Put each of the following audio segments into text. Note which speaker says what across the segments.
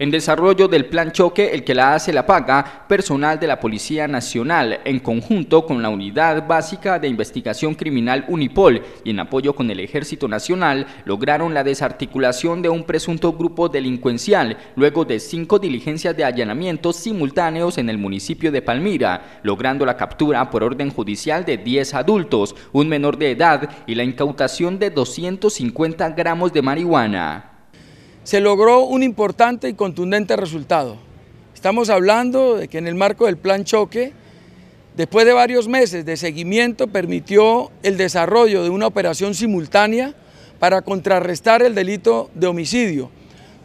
Speaker 1: En desarrollo del plan choque, el que la hace la paga, personal de la Policía Nacional, en conjunto con la Unidad Básica de Investigación Criminal Unipol y en apoyo con el Ejército Nacional, lograron la desarticulación de un presunto grupo delincuencial, luego de cinco diligencias de allanamientos simultáneos en el municipio de Palmira, logrando la captura por orden judicial de 10 adultos, un menor de edad y la incautación de 250 gramos de marihuana se logró un importante
Speaker 2: y contundente resultado. Estamos hablando de que en el marco del plan choque, después de varios meses de seguimiento, permitió el desarrollo de una operación simultánea para contrarrestar el delito de homicidio.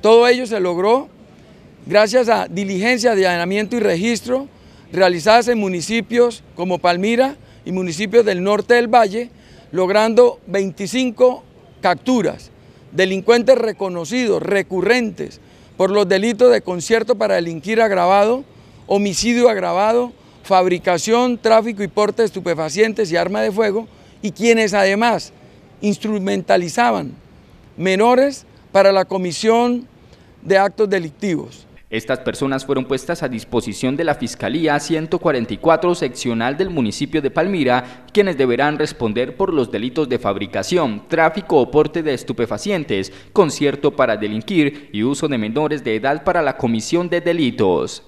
Speaker 2: Todo ello se logró gracias a diligencias de allanamiento y registro realizadas en municipios como Palmira y municipios del norte del Valle, logrando 25 capturas delincuentes reconocidos, recurrentes, por los delitos de concierto para delinquir agravado, homicidio agravado, fabricación, tráfico y porte de estupefacientes y armas de fuego, y quienes además instrumentalizaban menores para la comisión de actos
Speaker 1: delictivos. Estas personas fueron puestas a disposición de la Fiscalía 144 seccional del municipio de Palmira, quienes deberán responder por los delitos de fabricación, tráfico o porte de estupefacientes, concierto para delinquir y uso de menores de edad para la comisión de delitos.